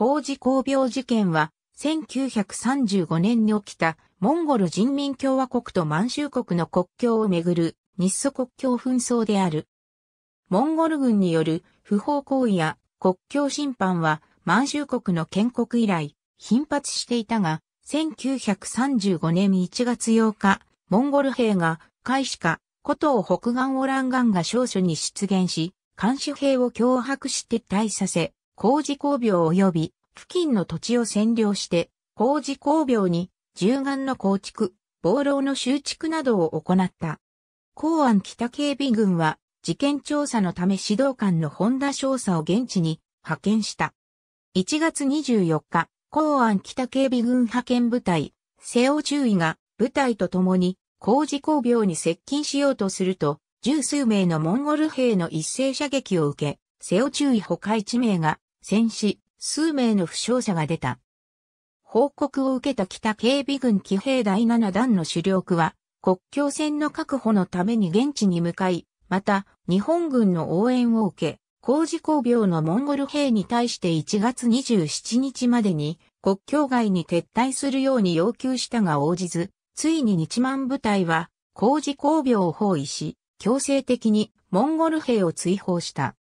工事工病事件は、1935年に起きたモンゴル人民共和国と満州国の国境をめぐる日ソ国境紛争である。モンゴル軍による不法行為や国境侵犯は満州国の建国以来頻発していたが、1935年1月8日、モンゴル兵が海士か、古を北岸オランガンが少所に出現し、監視兵を脅迫して撤退させ、工事工業及び付近の土地を占領して、工事工業に銃眼の構築、防漏の修築などを行った。公安北警備軍は事件調査のため指導官の本田少佐を現地に派遣した。1月24日、公安北警備軍派遣部隊、瀬尾中尉が部隊と共に工事工業に接近しようとすると、十数名のモンゴル兵の一斉射撃を受け、瀬尾中尉他一名が戦死、数名の負傷者が出た。報告を受けた北警備軍騎兵第7弾の主力は、国境線の確保のために現地に向かい、また、日本軍の応援を受け、工事工病のモンゴル兵に対して1月27日までに国境外に撤退するように要求したが応じず、ついに日満部隊は工事工病を包囲し、強制的にモンゴル兵を追放した。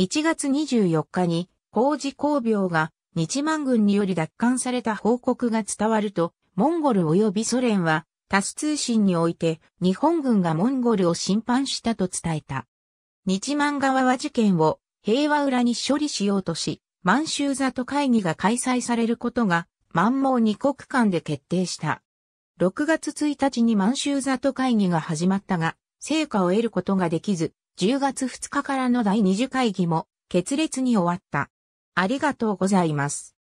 1月24日に工事工病が日満軍により奪還された報告が伝わると、モンゴル及びソ連はタス通信において日本軍がモンゴルを侵犯したと伝えた。日満側は事件を平和裏に処理しようとし、満州座と会議が開催されることが満蒙二国間で決定した。6月1日に満州座と会議が始まったが、成果を得ることができず、10月2日からの第二次会議も決裂に終わった。ありがとうございます。